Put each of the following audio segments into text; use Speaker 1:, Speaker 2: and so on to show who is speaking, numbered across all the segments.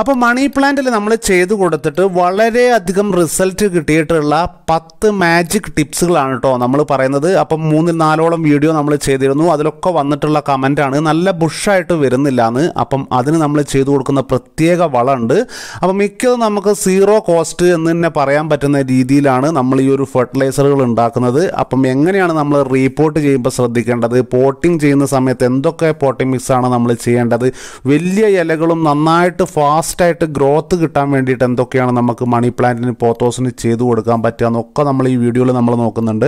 Speaker 1: അപ്പോൾ മണി പ്ലാന്റിൽ നമ്മൾ ചെയ്തു കൊടുത്തിട്ട് വളരെയധികം റിസൾട്ട് കിട്ടിയിട്ടുള്ള പത്ത് മാജിക് ടിപ്സുകളാണ് കേട്ടോ നമ്മൾ പറയുന്നത് അപ്പം മൂന്നിൽ നാലോളം വീഡിയോ നമ്മൾ ചെയ്തിരുന്നു അതിലൊക്കെ വന്നിട്ടുള്ള കമൻറ്റാണ് നല്ല ബുഷായിട്ട് വരുന്നില്ല എന്ന് അപ്പം അതിന് നമ്മൾ ചെയ്തു കൊടുക്കുന്ന പ്രത്യേക വളമുണ്ട് അപ്പം മിക്കതും നമുക്ക് സീറോ കോസ്റ്റ് എന്ന് തന്നെ പറയാൻ പറ്റുന്ന രീതിയിലാണ് നമ്മൾ ഈ ഒരു ഫെർട്ടിലൈസറുകൾ ഉണ്ടാക്കുന്നത് അപ്പം എങ്ങനെയാണ് നമ്മൾ റീപോർട്ട് ചെയ്യുമ്പോൾ ശ്രദ്ധിക്കേണ്ടത് പോട്ടിംഗ് ചെയ്യുന്ന സമയത്ത് എന്തൊക്കെ പോട്ടിംഗ് മിക്സാണ് നമ്മൾ ചെയ്യേണ്ടത് വലിയ ഇലകളും നന്നായിട്ട് ഫാസ്റ്റ് ഫാസ്റ്റായിട്ട് ഗ്രോത്ത് കിട്ടാൻ വേണ്ടിയിട്ട് എന്തൊക്കെയാണ് നമുക്ക് മണി പ്ലാന്റിന് പോത്തോസിന് ചെയ്തു കൊടുക്കാൻ പറ്റുക എന്നൊക്കെ നമ്മൾ ഈ വീഡിയോയിൽ നമ്മൾ നോക്കുന്നുണ്ട്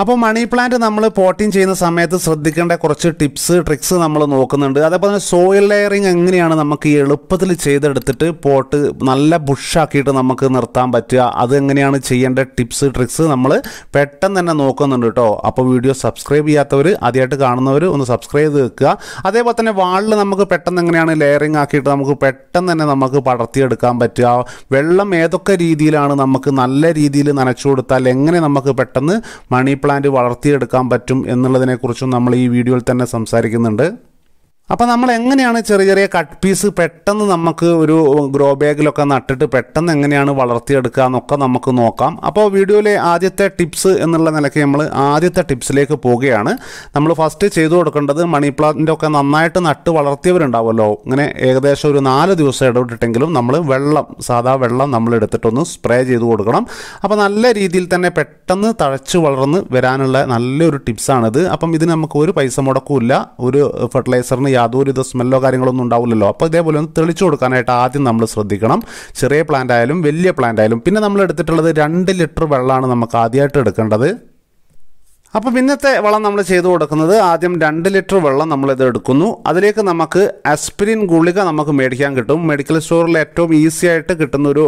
Speaker 1: അപ്പോൾ മണി പ്ലാന്റ് നമ്മൾ പോട്ടിങ് ചെയ്യുന്ന സമയത്ത് ശ്രദ്ധിക്കേണ്ട കുറച്ച് ടിപ്സ് ട്രിക്സ് നമ്മൾ നോക്കുന്നുണ്ട് അതേപോലെ തന്നെ സോയിൽ ലെയറിങ് എങ്ങനെയാണ് നമുക്ക് ഈ എളുപ്പത്തിൽ ചെയ്തെടുത്തിട്ട് പോട്ട് നല്ല ബുഷാക്കിയിട്ട് നമുക്ക് നിർത്താൻ പറ്റുക അതെങ്ങനെയാണ് ചെയ്യേണ്ട ടിപ്സ് ട്രിക്സ് നമ്മൾ പെട്ടെന്ന് തന്നെ നോക്കുന്നുണ്ട് കേട്ടോ അപ്പോൾ വീഡിയോ സബ്സ്ക്രൈബ് ചെയ്യാത്തവർ ആദ്യമായിട്ട് കാണുന്നവർ ഒന്ന് സബ്സ്ക്രൈബ് ചെയ്ത് വെക്കുക അതേപോലെ തന്നെ വാളിൽ നമുക്ക് പെട്ടെന്ന് എങ്ങനെയാണ് ലെയറിങ് ആക്കിയിട്ട് നമുക്ക് പെട്ടെന്ന് തന്നെ നമുക്ക് പടർത്തിയെടുക്കാൻ പറ്റുക വെള്ളം ഏതൊക്കെ രീതിയിലാണ് നമുക്ക് നല്ല രീതിയിൽ നനച്ചു കൊടുത്താൽ എങ്ങനെ നമുക്ക് പെട്ടെന്ന് മണി പ്ലാന്റ് വളർത്തിയെടുക്കാൻ പറ്റും എന്നുള്ളതിനെക്കുറിച്ചും നമ്മൾ ഈ വീഡിയോയിൽ തന്നെ സംസാരിക്കുന്നുണ്ട് അപ്പോൾ നമ്മൾ എങ്ങനെയാണ് ചെറിയ ചെറിയ കട്ട് പീസ് പെട്ടെന്ന് നമുക്ക് ഒരു ഗ്രോ ബാഗിലൊക്കെ നട്ടിട്ട് പെട്ടെന്ന് എങ്ങനെയാണ് വളർത്തിയെടുക്കുക എന്നൊക്കെ നമുക്ക് നോക്കാം അപ്പോൾ വീഡിയോയിലെ ആദ്യത്തെ ടിപ്സ് എന്നുള്ള നിലയ്ക്ക് നമ്മൾ ആദ്യത്തെ ടിപ്സിലേക്ക് പോവുകയാണ് നമ്മൾ ഫസ്റ്റ് ചെയ്തു കൊടുക്കേണ്ടത് മണി പ്ലാന്റിൻ്റെ ഒക്കെ നന്നായിട്ട് നട്ട് വളർത്തിയവരുണ്ടാവുമല്ലോ ഇങ്ങനെ ഏകദേശം ഒരു നാല് ദിവസം ഇടപെട്ടിട്ടെങ്കിലും നമ്മൾ വെള്ളം സാധാ വെള്ളം നമ്മൾ എടുത്തിട്ടൊന്ന് സ്പ്രേ ചെയ്ത് കൊടുക്കണം അപ്പോൾ നല്ല രീതിയിൽ തന്നെ പെട്ടെന്ന് തഴച്ച് വളർന്ന് വരാനുള്ള നല്ലൊരു ടിപ്സാണിത് അപ്പം ഇതിന് നമുക്ക് ഒരു പൈസ മുടക്കില്ല ഒരു ഫെർട്ടിലൈസറിന് യാതൊരുവിധ സ്മെല്ലോ കാര്യങ്ങളൊന്നും ഉണ്ടാവില്ലല്ലോ അപ്പോൾ ഇതേപോലെ ഒന്ന് തെളിച്ചു കൊടുക്കാനായിട്ട് ആദ്യം നമ്മൾ ശ്രദ്ധിക്കണം ചെറിയ പ്ലാന്റ് ആയാലും വലിയ പ്ലാന്റ് ആയാലും പിന്നെ നമ്മൾ എടുത്തിട്ടുള്ളത് രണ്ട് ലിറ്റർ വെള്ളമാണ് നമുക്ക് ആദ്യമായിട്ട് എടുക്കേണ്ടത് അപ്പോൾ പിന്നത്തെ വളം നമ്മൾ ചെയ്തു കൊടുക്കുന്നത് ആദ്യം രണ്ട് ലിറ്റർ വെള്ളം നമ്മളിത് എടുക്കുന്നു അതിലേക്ക് നമുക്ക് അസ്പിരിൻ ഗുളിക നമുക്ക് മേടിക്കാൻ കിട്ടും മെഡിക്കൽ സ്റ്റോറിൽ ഏറ്റവും ഈസി ആയിട്ട് കിട്ടുന്ന ഒരു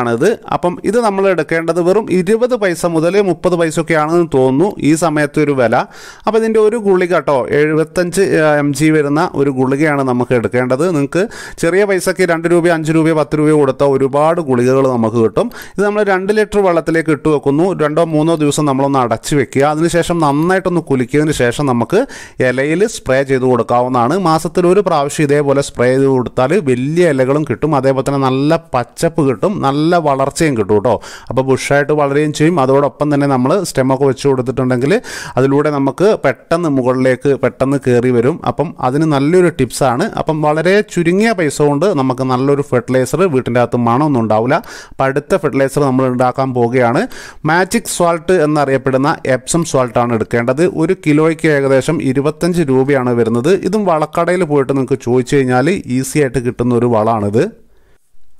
Speaker 1: ആണിത് അപ്പം ഇത് നമ്മൾ എടുക്കേണ്ടത് വെറും ഇരുപത് പൈസ മുതൽ മുപ്പത് ആണെന്ന് തോന്നുന്നു ഈ സമയത്ത് ഒരു വില അപ്പോൾ ഇതിൻ്റെ ഒരു ഗുളിക കേട്ടോ എഴുപത്തഞ്ച് എം ജി വരുന്ന ഒരു ഗുളികയാണ് നമുക്ക് എടുക്കേണ്ടത് നിങ്ങൾക്ക് ചെറിയ പൈസയ്ക്ക് രണ്ട് രൂപ അഞ്ച് രൂപ പത്ത് രൂപ കൊടുത്ത ഒരുപാട് ഗുളികകൾ നമുക്ക് കിട്ടും ഇത് നമ്മൾ രണ്ട് ലിറ്റർ വെള്ളത്തിലേക്ക് ഇട്ട് വെക്കുന്നു രണ്ടോ മൂന്നോ ദിവസം നമ്മളൊന്ന് അടച്ചു വെക്കുക അതിനുശേഷം നന്നായിട്ടൊന്ന് കുലിക്കിയതിന് ശേഷം നമുക്ക് ഇലയിൽ സ്പ്രേ ചെയ്ത് കൊടുക്കാവുന്നതാണ് മാസത്തിൽ ഒരു പ്രാവശ്യം ഇതേപോലെ സ്പ്രേ ചെയ്ത് കൊടുത്താൽ വലിയ ഇലകളും കിട്ടും അതേപോലെ തന്നെ നല്ല പച്ചപ്പ് കിട്ടും നല്ല വളർച്ചയും കിട്ടും കേട്ടോ അപ്പോൾ ബുഷായിട്ട് വളരുകയും ചെയ്യും അതോടൊപ്പം തന്നെ നമ്മൾ സ്റ്റെമൊക്കെ വെച്ച് കൊടുത്തിട്ടുണ്ടെങ്കിൽ അതിലൂടെ നമുക്ക് പെട്ടെന്ന് മുകളിലേക്ക് പെട്ടെന്ന് കയറി വരും അപ്പം അതിന് നല്ലൊരു ടിപ്സാണ് അപ്പം വളരെ ചുരുങ്ങിയ പൈസ കൊണ്ട് നമുക്ക് നല്ലൊരു ഫെർട്ടിലൈസർ വീട്ടിൻ്റെ അകത്ത് മണമൊന്നും ഉണ്ടാവില്ല അപ്പം അടുത്ത ഫെർട്ടിലൈസർ നമ്മൾ ഉണ്ടാക്കാൻ പോവുകയാണ് മാജിക് സോൾട്ട് എന്നറിയപ്പെടുന്ന എപ്സ് എപ്സം സോൾട്ടാണ് എടുക്കേണ്ടത് ഒരു കിലോയ്ക്ക് ഏകദേശം ഇരുപത്തഞ്ച് രൂപയാണ് വരുന്നത് ഇതും വളക്കടയിൽ പോയിട്ട് നിങ്ങൾക്ക് ചോദിച്ചു കഴിഞ്ഞാൽ ഈസി ആയിട്ട് കിട്ടുന്ന ഒരു വളമാണിത്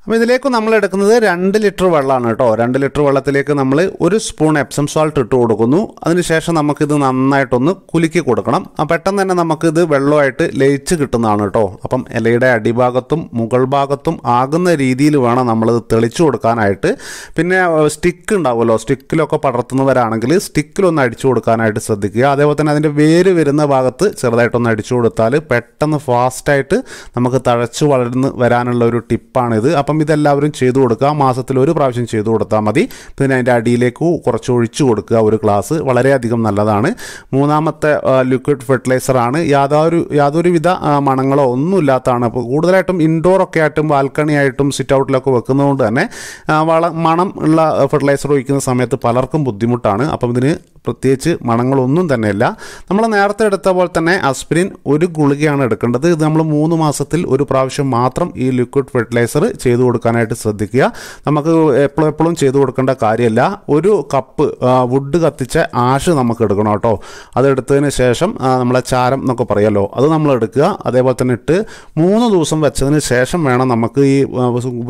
Speaker 1: അപ്പോൾ ഇതിലേക്ക് നമ്മൾ എടുക്കുന്നത് രണ്ട് ലിറ്റർ വെള്ളമാണ് കേട്ടോ രണ്ട് ലിറ്റർ വെള്ളത്തിലേക്ക് നമ്മൾ ഒരു സ്പൂൺ എപ്സം സോൾട്ട് ഇട്ട് കൊടുക്കുന്നു അതിനുശേഷം നമുക്കിത് നന്നായിട്ടൊന്ന് കുലുക്കി കൊടുക്കണം ആ പെട്ടെന്ന് തന്നെ നമുക്കിത് വെള്ളമായിട്ട് ലയിച്ച് കിട്ടുന്നതാണ് കേട്ടോ അപ്പം ഇലയുടെ അടിഭാഗത്തും മുകൾ ഭാഗത്തും ആകുന്ന രീതിയിൽ വേണം നമ്മളിത് തെളിച്ചു കൊടുക്കാനായിട്ട് പിന്നെ സ്റ്റിക്ക് ഉണ്ടാവുമല്ലോ സ്റ്റിക്കിലൊക്കെ പടർത്തുന്നവരാണെങ്കിൽ സ്റ്റിക്കിലൊന്ന് അടിച്ചു കൊടുക്കാനായിട്ട് ശ്രദ്ധിക്കുക അതേപോലെ തന്നെ അതിൻ്റെ വേര് വരുന്ന ഭാഗത്ത് ചെറുതായിട്ടൊന്ന് അടിച്ചു കൊടുത്താൽ പെട്ടെന്ന് ഫാസ്റ്റായിട്ട് നമുക്ക് തഴച്ചു വളർന്ന് വരാനുള്ള ഒരു ടിപ്പാണിത് അപ്പം അപ്പം ഇതെല്ലാവരും ചെയ്തു കൊടുക്കുക മാസത്തിൽ ഒരു പ്രാവശ്യം ചെയ്തു കൊടുത്താൽ മതി പിന്നെ അതിൻ്റെ അടിയിലേക്ക് കുറച്ച് ഒഴിച്ചു കൊടുക്കുക ഒരു ക്ലാസ് വളരെയധികം നല്ലതാണ് മൂന്നാമത്തെ ലിക്വിഡ് ഫെർട്ടിലൈസറാണ് യാതൊരു വിധ മണങ്ങളോ ഒന്നുമില്ലാത്തതാണ് അപ്പോൾ കൂടുതലായിട്ടും ഇൻഡോറൊക്കെ ആയിട്ടും ബാൽക്കണി ആയിട്ടും സിറ്റ് ഔട്ടിലൊക്കെ വെക്കുന്നതുകൊണ്ട് തന്നെ വള മണം ഉള്ള ഫെർട്ടിലൈസർ ഒഴിക്കുന്ന സമയത്ത് പലർക്കും ബുദ്ധിമുട്ടാണ് അപ്പം ഇതിന് പ്രത്യേകിച്ച് മണങ്ങളൊന്നും തന്നെയില്ല നമ്മൾ നേരത്തെ എടുത്ത പോലെ തന്നെ അസ്പിരിൻ ഒരു ഗുളികയാണ് എടുക്കേണ്ടത് ഇത് നമ്മൾ മൂന്ന് മാസത്തിൽ ഒരു പ്രാവശ്യം മാത്രം ഈ ലിക്വിഡ് ഫെർട്ടിലൈസർ ചെയ്തു കൊടുക്കാനായിട്ട് ശ്രദ്ധിക്കുക നമുക്ക് എപ്പോഴും എപ്പോഴും ചെയ്തു കൊടുക്കേണ്ട കാര്യമല്ല ഒരു കപ്പ് വുഡ് കത്തിച്ച ആഷ് നമുക്ക് എടുക്കണം കേട്ടോ അതെടുത്തതിന് ശേഷം നമ്മളെ ചാരം എന്നൊക്കെ പറയാമല്ലോ അത് നമ്മൾ എടുക്കുക അതേപോലെ തന്നെ ഇട്ട് മൂന്ന് ദിവസം വെച്ചതിന് ശേഷം വേണം നമുക്ക് ഈ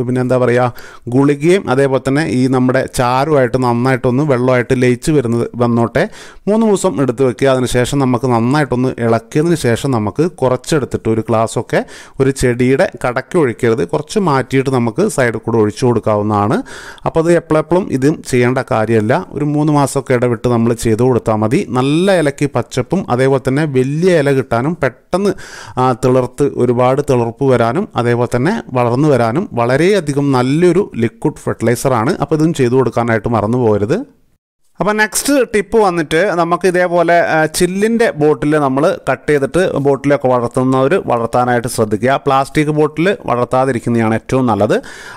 Speaker 1: പിന്നെ എന്താ പറയുക ഗുളികയും അതേപോലെ തന്നെ ഈ നമ്മുടെ ചാരമായിട്ട് നന്നായിട്ടൊന്ന് വെള്ളമായിട്ട് ലയിച്ച് വരുന്നത് വന്നു നിന്നോട്ടെ മൂന്ന് ദിവസം എടുത്ത് വെക്കുക അതിനുശേഷം നമുക്ക് നന്നായിട്ടൊന്ന് ഇളക്കിയതിന് ശേഷം നമുക്ക് കുറച്ചെടുത്തിട്ട് ഒരു ഗ്ലാസ്സൊക്കെ ഒരു ചെടിയുടെ കടക്കി ഒഴിക്കരുത് കുറച്ച് മാറ്റിയിട്ട് നമുക്ക് സൈഡിൽ കൂടെ ഒഴിച്ചു കൊടുക്കാവുന്നതാണ് അപ്പോൾ അത് എപ്പോഴെപ്പോഴും ഇതും ചെയ്യേണ്ട കാര്യമല്ല ഒരു മൂന്ന് മാസമൊക്കെ ഇടവിട്ട് നമ്മൾ ചെയ്തു കൊടുത്താൽ മതി നല്ല ഇലയ്ക്ക് പച്ചപ്പും അതേപോലെ തന്നെ വലിയ ഇല കിട്ടാനും പെട്ടെന്ന് തിളർത്ത് ഒരുപാട് തിളർപ്പ് വരാനും അതേപോലെ തന്നെ വളർന്നു വരാനും വളരെയധികം നല്ലൊരു ലിക്വിഡ് ഫെർട്ടിലൈസറാണ് അപ്പോൾ ഇതും ചെയ്തു കൊടുക്കാനായിട്ട് മറന്നു പോകരുത് അപ്പോൾ നെക്സ്റ്റ് ടിപ്പ് വന്നിട്ട് നമുക്ക് ഇതേപോലെ ചില്ലിൻ്റെ ബോട്ടിൽ നമ്മൾ കട്ട് ചെയ്തിട്ട് ബോട്ടിലൊക്കെ വളർത്തുന്നവർ വളർത്താനായിട്ട് ശ്രദ്ധിക്കുക പ്ലാസ്റ്റിക് ബോട്ടിൽ വളർത്താതിരിക്കുന്നതാണ് ഏറ്റവും നല്ലത്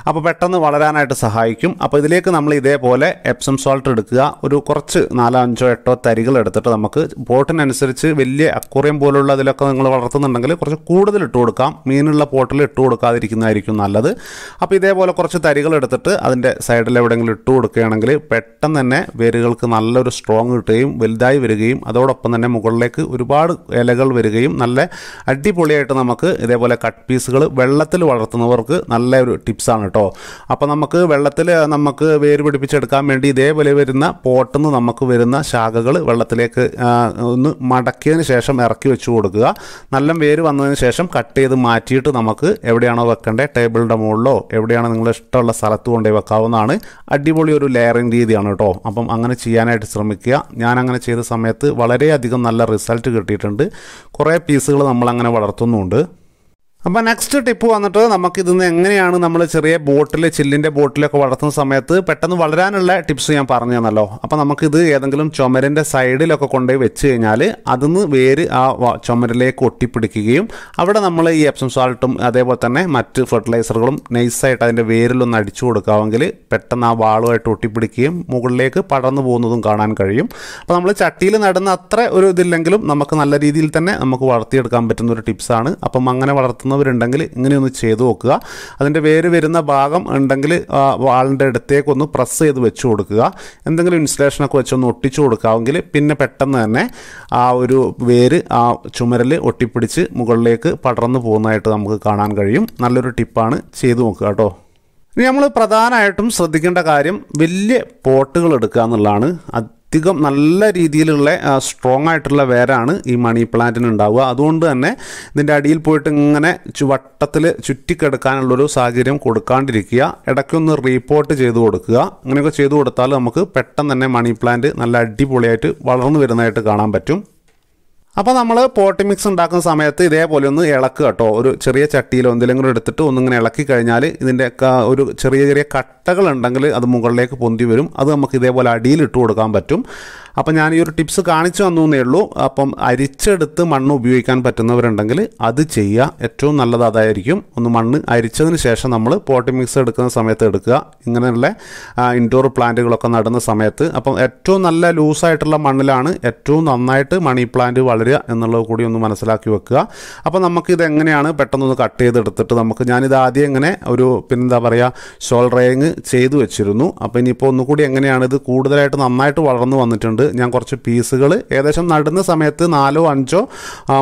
Speaker 1: അപ്പോൾ പെട്ടെന്ന് വളരാനായിട്ട് സഹായിക്കും അപ്പോൾ ഇതിലേക്ക് നമ്മൾ ഇതേപോലെ എപ്സം സോൾട്ട് എടുക്കുക ഒരു കുറച്ച് നാലോ അഞ്ചോ എട്ടോ തരികൾ എടുത്തിട്ട് നമുക്ക് ബോട്ടിനനുസരിച്ച് വലിയ അക്വറിയം പോലുള്ള ഇതിലൊക്കെ നിങ്ങൾ വളർത്തുന്നുണ്ടെങ്കിൽ കുറച്ച് കൂടുതൽ ഇട്ട് കൊടുക്കാം മീനുള്ള ബോട്ടിൽ ഇട്ട് കൊടുക്കാതിരിക്കുന്നതായിരിക്കും നല്ലത് അപ്പോൾ ഇതേപോലെ കുറച്ച് തരികൾ എടുത്തിട്ട് അതിൻ്റെ സൈഡിൽ എവിടെയെങ്കിലും ഇട്ട് കൊടുക്കുകയാണെങ്കിൽ പെട്ടെന്ന് തന്നെ വേരുകൾ നമ്മൾക്ക് നല്ലൊരു സ്ട്രോങ് കിട്ടുകയും വലുതായി വരികയും അതോടൊപ്പം തന്നെ മുകളിലേക്ക് ഒരുപാട് ഇലകൾ വരികയും നല്ല അടിപൊളിയായിട്ട് നമുക്ക് ഇതേപോലെ കട്ട് പീസുകൾ വെള്ളത്തിൽ വളർത്തുന്നവർക്ക് നല്ല ഒരു ടിപ്സാണ് കേട്ടോ അപ്പോൾ നമുക്ക് വെള്ളത്തിൽ നമുക്ക് വേര് പിടിപ്പിച്ചെടുക്കാൻ വേണ്ടി ഇതേപോലെ വരുന്ന പോട്ടിൽ നിന്ന് നമുക്ക് വരുന്ന ശാഖകൾ വെള്ളത്തിലേക്ക് ഒന്ന് മടക്കിയതിന് ശേഷം ഇറക്കി വെച്ച് കൊടുക്കുക നല്ല വേര് വന്നതിന് ശേഷം കട്ട് ചെയ്ത് മാറ്റിയിട്ട് നമുക്ക് എവിടെയാണോ വെക്കേണ്ടത് ടേബിളിൻ്റെ മുകളിലോ എവിടെയാണോ നിങ്ങൾ ഇഷ്ടമുള്ള സ്ഥലത്ത് കൊണ്ടുപോയി വെക്കാവുന്നതാണ് അടിപൊളി ഒരു ലെയറിങ് രീതിയാണ് കേട്ടോ അപ്പം അങ്ങനെ ചെയ്യാനായിട്ട് ശ്രമിക്കുക ഞാൻ അങ്ങനെ ചെയ്ത സമയത്ത് വളരെയധികം നല്ല റിസൾട്ട് കിട്ടിയിട്ടുണ്ട് കുറേ പീസുകൾ നമ്മളങ്ങനെ വളർത്തുന്നുമുണ്ട് അപ്പോൾ നെക്സ്റ്റ് ടിപ്പ് വന്നിട്ട് നമുക്ക് എങ്ങനെയാണ് നമ്മൾ ചെറിയ ബോട്ടിൽ ചില്ലിൻ്റെ ബോട്ടിലൊക്കെ വളർത്തുന്ന സമയത്ത് പെട്ടെന്ന് വളരാനുള്ള ടിപ്സ് ഞാൻ പറഞ്ഞു തന്നല്ലോ അപ്പോൾ നമുക്കിത് ഏതെങ്കിലും ചുമരിൻ്റെ സൈഡിലൊക്കെ കൊണ്ടുപോയി വെച്ച് കഴിഞ്ഞാൽ അതിന്ന് വേര് ആ ചുമരിലേക്ക് ഒട്ടിപ്പിടിക്കുകയും അവിടെ നമ്മൾ ഈ എപ്സം സാൾട്ടും അതേപോലെ തന്നെ മറ്റ് ഫെർട്ടിലൈസറുകളും നൈസായിട്ട് അതിൻ്റെ വേരിലൊന്ന് അടിച്ചു കൊടുക്കാമെങ്കിൽ പെട്ടെന്ന് ആ വാളുമായിട്ട് ഒട്ടിപ്പിടിക്കുകയും മുകളിലേക്ക് പടർന്നു പോകുന്നതും കാണാൻ കഴിയും അപ്പോൾ നമ്മൾ ചട്ടിയിൽ നടുന്ന അത്ര ഒരു ഇതില്ലെങ്കിലും നമുക്ക് നല്ല രീതിയിൽ തന്നെ നമുക്ക് വളർത്തിയെടുക്കാൻ പറ്റുന്ന ഒരു ടിപ്സാണ് അപ്പം അങ്ങനെ വളർത്തുന്ന അറിയാവുന്നവരുണ്ടെങ്കിൽ ഇങ്ങനെയൊന്ന് ചെയ്തു നോക്കുക അതിൻ്റെ വേര് വരുന്ന ഭാഗം ഉണ്ടെങ്കിൽ ആളിൻ്റെ അടുത്തേക്ക് ഒന്ന് പ്രസ് ചെയ്ത് വെച്ച് കൊടുക്കുക എന്തെങ്കിലും ഇൻസ്റ്റലേഷനൊക്കെ വെച്ചൊന്ന് ഒട്ടിച്ചു കൊടുക്കാമെങ്കിൽ പിന്നെ പെട്ടെന്ന് തന്നെ ആ ഒരു വേര് ആ ചുമരിൽ ഒട്ടിപ്പിടിച്ച് മുകളിലേക്ക് പടർന്നു പോകുന്നതായിട്ട് നമുക്ക് കാണാൻ കഴിയും നല്ലൊരു ടിപ്പാണ് ചെയ്തു നോക്കുക കേട്ടോ ഇനി നമ്മൾ പ്രധാനമായിട്ടും ശ്രദ്ധിക്കേണ്ട കാര്യം വലിയ പോട്ടുകൾ എടുക്കുക എന്നുള്ളതാണ് അധികം നല്ല രീതിയിലുള്ള സ്ട്രോങ് ആയിട്ടുള്ള വേരാണ് ഈ മണി പ്ലാന്റിന് ഉണ്ടാവുക അതുകൊണ്ട് തന്നെ ഇതിൻ്റെ അടിയിൽ പോയിട്ട് ഇങ്ങനെ വട്ടത്തിൽ ചുറ്റിക്കെടുക്കാനുള്ളൊരു സാഹചര്യം കൊടുക്കാണ്ടിരിക്കുക ഇടയ്ക്കൊന്ന് റീപ്പോർട്ട് ചെയ്ത് കൊടുക്കുക അങ്ങനെയൊക്കെ ചെയ്തു കൊടുത്താൽ നമുക്ക് പെട്ടെന്ന് തന്നെ മണി പ്ലാന്റ് നല്ല അടിപൊളിയായിട്ട് വളർന്നു വരുന്നതായിട്ട് കാണാൻ പറ്റും അപ്പോൾ നമ്മൾ പോട്ടി മിക്സ് ഉണ്ടാക്കുന്ന സമയത്ത് ഇതേപോലെ ഒന്ന് ഇളക്ക് കേട്ടോ ഒരു ചെറിയ ചട്ടിയിലോ എന്തെങ്കിലും എടുത്തിട്ട് ഒന്നിങ്ങനെ ഇളക്കി കഴിഞ്ഞാൽ ഇതിൻ്റെ ഒരു ചെറിയ ചെറിയ കട്ടകൾ ഉണ്ടെങ്കിൽ അത് മുകളിലേക്ക് പൊന്തി വരും അത് നമുക്ക് ഇതേപോലെ അടിയിൽ ഇട്ട് കൊടുക്കാൻ പറ്റും അപ്പം ഞാൻ ഈ ഒരു ടിപ്സ് കാണിച്ചു തന്നു എന്നേ ഉള്ളൂ അപ്പം അരിച്ചെടുത്ത് മണ്ണ് ഉപയോഗിക്കാൻ പറ്റുന്നവരുണ്ടെങ്കിൽ അത് ചെയ്യുക ഏറ്റവും നല്ലത് അതായിരിക്കും ഒന്ന് മണ്ണ് അരിച്ചതിന് ശേഷം നമ്മൾ പോട്ടി മിക്സ് എടുക്കുന്ന സമയത്ത് എടുക്കുക ഇങ്ങനെയുള്ള ഇൻഡോർ പ്ലാന്റുകളൊക്കെ നടുന്ന സമയത്ത് അപ്പം ഏറ്റവും നല്ല ലൂസായിട്ടുള്ള മണ്ണിലാണ് ഏറ്റവും നന്നായിട്ട് മണി പ്ലാന്റ് വളരുക എന്നുള്ളത് കൂടി ഒന്ന് മനസ്സിലാക്കി വെക്കുക അപ്പോൾ നമുക്കിത് എങ്ങനെയാണ് ഒന്ന് കട്ട് ചെയ്തെടുത്തിട്ട് നമുക്ക് ഞാനിത് ആദ്യം ഇങ്ങനെ ഒരു പിന്നെന്താ പറയുക ഷോൾഡറിങ് ചെയ്തു വെച്ചിരുന്നു അപ്പോൾ ഇനിയിപ്പോൾ ഒന്നുകൂടി എങ്ങനെയാണ് ഇത് കൂടുതലായിട്ട് നന്നായിട്ട് വളർന്നു വന്നിട്ടുണ്ട് ഞാൻ കുറച്ച് പീസുകൾ ഏകദേശം നടുന്ന സമയത്ത് നാലോ അഞ്ചോ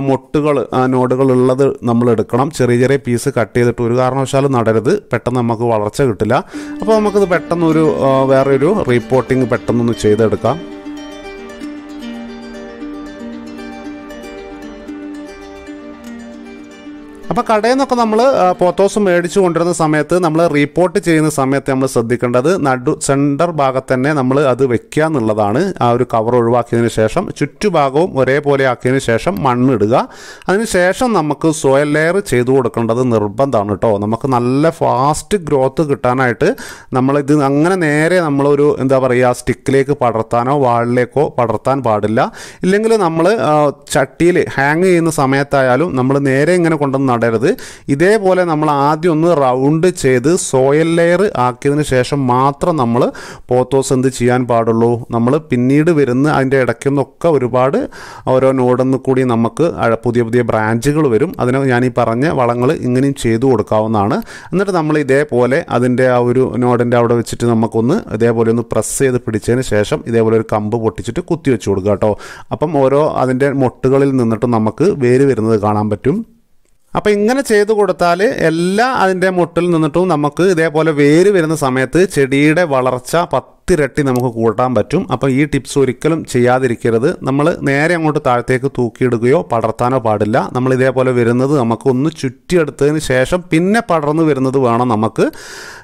Speaker 1: മുട്ടുകൾ നോടുകൾ ഉള്ളത് നമ്മൾ എടുക്കണം ചെറിയ ചെറിയ പീസ് കട്ട് ചെയ്തിട്ട് ഒരു കാരണവശാലും നടരുത് പെട്ടെന്ന് നമുക്ക് വളർച്ച കിട്ടില്ല അപ്പോൾ നമുക്കിത് പെട്ടെന്നൊരു വേറൊരു റിപ്പോർട്ടിങ് പെട്ടെന്നൊന്ന് ചെയ്തെടുക്കാം അപ്പോൾ കടയിൽ നിന്നൊക്കെ നമ്മൾ പോത്തോസ് മേടിച്ചു കൊണ്ടിരുന്ന സമയത്ത് നമ്മൾ റിപ്പോർട്ട് ചെയ്യുന്ന സമയത്ത് നമ്മൾ ശ്രദ്ധിക്കേണ്ടത് നടു സെൻറ്റർ ഭാഗത്ത് തന്നെ നമ്മൾ അത് വെക്കുക എന്നുള്ളതാണ് ആ ഒരു കവർ ഒഴിവാക്കിയതിന് ശേഷം ചുറ്റുഭാഗവും ഒരേപോലെ ആക്കിയതിന് ശേഷം മണ്ണിടുക അതിനുശേഷം നമുക്ക് സോയിൽ ലെയർ ചെയ്തു കൊടുക്കേണ്ടത് നിർബന്ധമാണ് കേട്ടോ നമുക്ക് നല്ല ഫാസ്റ്റ് ഗ്രോത്ത് കിട്ടാനായിട്ട് നമ്മളിത് അങ്ങനെ നേരെ നമ്മളൊരു എന്താ പറയുക സ്റ്റിക്കിലേക്ക് പടർത്താനോ വാളിലേക്കോ പടർത്താൻ പാടില്ല ഇല്ലെങ്കിൽ നമ്മൾ ചട്ടിയിൽ ഹാങ് ചെയ്യുന്ന സമയത്തായാലും നമ്മൾ നേരെ ഇങ്ങനെ കൊണ്ടുവന്ന് തൊടരുത് ഇതേപോലെ നമ്മൾ ആദ്യം ഒന്ന് റൗണ്ട് ചെയ്ത് സോയിൽ ലെയർ ആക്കിയതിന് ശേഷം മാത്രം നമ്മൾ പോത്തോസ് എന്ത് ചെയ്യാൻ പാടുള്ളൂ നമ്മൾ പിന്നീട് വരുന്ന അതിൻ്റെ നിന്നൊക്കെ ഒരുപാട് ഓരോ നോടെന്ന് കൂടി നമുക്ക് പുതിയ പുതിയ ബ്രാഞ്ചുകൾ വരും അതിന് ഞാൻ ഈ പറഞ്ഞ വളങ്ങൾ ഇങ്ങനെയും ചെയ്തു കൊടുക്കാവുന്നതാണ് എന്നിട്ട് നമ്മൾ ഇതേപോലെ അതിൻ്റെ ആ ഒരു നോഡിൻ്റെ അവിടെ വെച്ചിട്ട് നമുക്കൊന്ന് ഇതേപോലെ ഒന്ന് പ്രസ് ചെയ്ത് പിടിച്ചതിന് ശേഷം ഇതേപോലെ ഒരു കമ്പ് പൊട്ടിച്ചിട്ട് കുത്തി വെച്ച് കൊടുക്കുക കേട്ടോ അപ്പം ഓരോ അതിൻ്റെ മൊട്ടുകളിൽ നിന്നിട്ട് നമുക്ക് വേര് വരുന്നത് കാണാൻ പറ്റും അപ്പോൾ ഇങ്ങനെ ചെയ്തു കൊടുത്താൽ എല്ലാ അതിൻ്റെ മുട്ടിൽ നിന്നിട്ടും നമുക്ക് ഇതേപോലെ വേര് വരുന്ന സമയത്ത് ചെടിയുടെ വളർച്ച പത്ത് പത്തിരട്ടി നമുക്ക് കൂട്ടാൻ പറ്റും അപ്പോൾ ഈ ടിപ്സ് ഒരിക്കലും ചെയ്യാതിരിക്കരുത് നമ്മൾ നേരെ അങ്ങോട്ട് താഴത്തേക്ക് തൂക്കിയിടുകയോ പടർത്താനോ പാടില്ല നമ്മൾ ഇതേപോലെ വരുന്നത് നമുക്കൊന്ന് ചുറ്റിയെടുത്തതിന് ശേഷം പിന്നെ പടർന്നു വരുന്നത് വേണം നമുക്ക്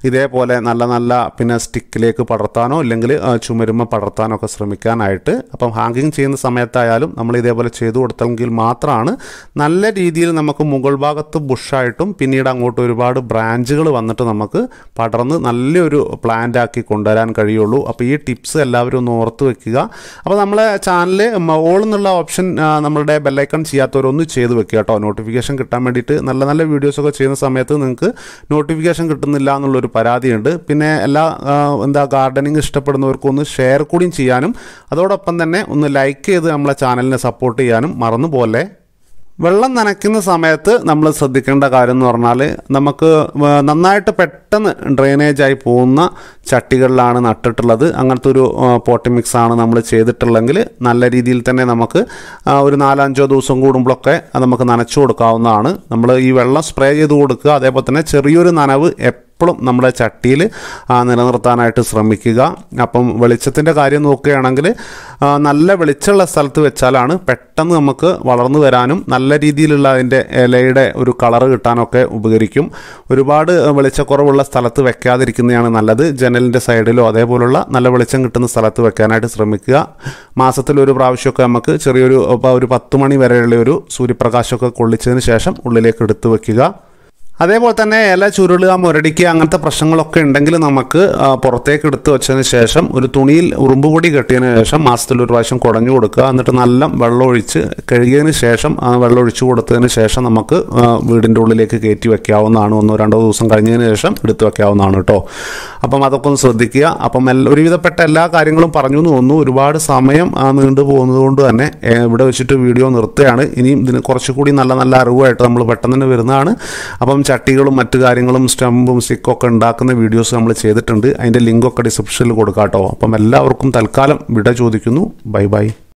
Speaker 1: ഇതേപോലെ നല്ല നല്ല പിന്നെ സ്റ്റിക്കിലേക്ക് പടർത്താനോ അല്ലെങ്കിൽ ചുമരുമ പടർത്താനോ ഒക്കെ ശ്രമിക്കാനായിട്ട് അപ്പം ഹാങ്കിങ് ചെയ്യുന്ന സമയത്തായാലും നമ്മൾ ഇതേപോലെ ചെയ്തു കൊടുത്തെങ്കിൽ മാത്രമാണ് നല്ല രീതിയിൽ നമുക്ക് മുകൾ ഭാഗത്ത് ബുഷായിട്ടും പിന്നീട് അങ്ങോട്ട് ഒരുപാട് ബ്രാഞ്ചുകൾ വന്നിട്ട് നമുക്ക് പടർന്ന് നല്ലൊരു പ്ലാന്റ് ആക്കി കൊണ്ടുവരാൻ കഴിയുള്ളൂ ഉള്ളൂ അപ്പോൾ ഈ ടിപ്സ് എല്ലാവരും ഒന്ന് ഓർത്ത് വെക്കുക അപ്പോൾ നമ്മളെ ചാനൽ ഓൾ എന്നുള്ള ഓപ്ഷൻ നമ്മളുടെ ബെല്ലൈക്കൺ ചെയ്യാത്തവരൊന്ന് ചെയ്ത് വെക്കുക കേട്ടോ നോട്ടിഫിക്കേഷൻ കിട്ടാൻ വേണ്ടിയിട്ട് നല്ല നല്ല വീഡിയോസൊക്കെ ചെയ്യുന്ന സമയത്ത് നിങ്ങൾക്ക് നോട്ടിഫിക്കേഷൻ കിട്ടുന്നില്ല എന്നുള്ളൊരു പരാതിയുണ്ട് പിന്നെ എല്ലാ എന്താ ഗാർഡനിങ് ഇഷ്ടപ്പെടുന്നവർക്കൊന്ന് ഷെയർ കൂടിയും ചെയ്യാനും അതോടൊപ്പം തന്നെ ഒന്ന് ലൈക്ക് ചെയ്ത് നമ്മളെ ചാനലിനെ സപ്പോർട്ട് ചെയ്യാനും മറന്നു പോലെ വെള്ളം നനയ്ക്കുന്ന സമയത്ത് നമ്മൾ ശ്രദ്ധിക്കേണ്ട കാര്യം എന്ന് പറഞ്ഞാൽ നമുക്ക് നന്നായിട്ട് പെട്ടെന്ന് ഡ്രെയിനേജായി പോകുന്ന ചട്ടികളിലാണ് നട്ടിട്ടുള്ളത് അങ്ങനത്തെ ഒരു പോട്ടി ആണ് നമ്മൾ ചെയ്തിട്ടുള്ളതെങ്കിൽ നല്ല രീതിയിൽ തന്നെ നമുക്ക് ഒരു നാലഞ്ചോ ദിവസം കൂടുമ്പോഴൊക്കെ നമുക്ക് നനച്ചു കൊടുക്കാവുന്നതാണ് നമ്മൾ ഈ വെള്ളം സ്പ്രേ ചെയ്ത് കൊടുക്കുക അതേപോലെ തന്നെ ചെറിയൊരു നനവ് എപ്പോഴും നമ്മുടെ ചട്ടിയിൽ നിലനിർത്താനായിട്ട് ശ്രമിക്കുക അപ്പം വെളിച്ചത്തിൻ്റെ കാര്യം നോക്കുകയാണെങ്കിൽ നല്ല വെളിച്ചമുള്ള സ്ഥലത്ത് വെച്ചാലാണ് പെട്ടെന്ന് നമുക്ക് വളർന്നു വരാനും നല്ല രീതിയിലുള്ള അതിൻ്റെ ഇലയുടെ ഒരു കളറ് കിട്ടാനൊക്കെ ഉപകരിക്കും ഒരുപാട് വെളിച്ചക്കുറവുള്ള സ്ഥലത്ത് വെക്കാതിരിക്കുന്നതാണ് നല്ലത് ജനലിൻ്റെ സൈഡിലോ അതേപോലുള്ള നല്ല വെളിച്ചം കിട്ടുന്ന സ്ഥലത്ത് വെക്കാനായിട്ട് ശ്രമിക്കുക മാസത്തിൽ ഒരു പ്രാവശ്യമൊക്കെ നമുക്ക് ചെറിയൊരു ഒരു പത്ത് മണി വരെയുള്ള ഒരു സൂര്യപ്രകാശമൊക്കെ കൊള്ളിച്ചതിന് ശേഷം ഉള്ളിലേക്ക് എടുത്തു വയ്ക്കുക അതേപോലെ തന്നെ ഇല ചുരുളുക മുരടിക്കുക അങ്ങനത്തെ പ്രശ്നങ്ങളൊക്കെ ഉണ്ടെങ്കിൽ നമുക്ക് പുറത്തേക്ക് എടുത്ത് വെച്ചതിന് ശേഷം ഒരു തുണിയിൽ ഉറുമ്പുപൊടി കെട്ടിയതിന് ശേഷം മാസത്തിൽ ഒരു പ്രാവശ്യം കുടഞ്ഞു കൊടുക്കുക എന്നിട്ട് നല്ല വെള്ളം ഒഴിച്ച് കഴുകിയതിന് ശേഷം വെള്ളം ഒഴിച്ചു കൊടുത്തതിന് ശേഷം നമുക്ക് വീടിൻ്റെ ഉള്ളിലേക്ക് കയറ്റി വെക്കാവുന്നതാണ് ഒന്നോ രണ്ടോ ദിവസം കഴിഞ്ഞതിന് ശേഷം എടുത്ത് വെക്കാവുന്നതാണ് കേട്ടോ അപ്പം അതൊക്കെ ഒന്ന് ശ്രദ്ധിക്കുക അപ്പം ഒരുവിധപ്പെട്ട എല്ലാ കാര്യങ്ങളും പറഞ്ഞു എന്ന് തോന്നുന്നു ഒരുപാട് സമയം നീണ്ടു പോകുന്നത് കൊണ്ട് തന്നെ ഇവിടെ വെച്ചിട്ട് വീഡിയോ നിർത്തുകയാണ് ഇനിയും ഇതിന് കുറച്ചുകൂടി നല്ല നല്ല അറിവായിട്ട് നമ്മൾ പെട്ടെന്ന് തന്നെ വരുന്നതാണ് അപ്പം ചട്ടികളും മറ്റു കാര്യങ്ങളും സ്റ്റമ്പും സ്റ്റിക്കൊക്കെ ഉണ്ടാക്കുന്ന വീഡിയോസ് നമ്മൾ ചെയ്തിട്ടുണ്ട് അതിൻ്റെ ലിങ്കൊക്കെ ഡിസ്ക്രിപ്ഷനിൽ കൊടുക്കാം കേട്ടോ അപ്പം എല്ലാവർക്കും തൽക്കാലം വിട ചോദിക്കുന്നു ബൈ ബൈ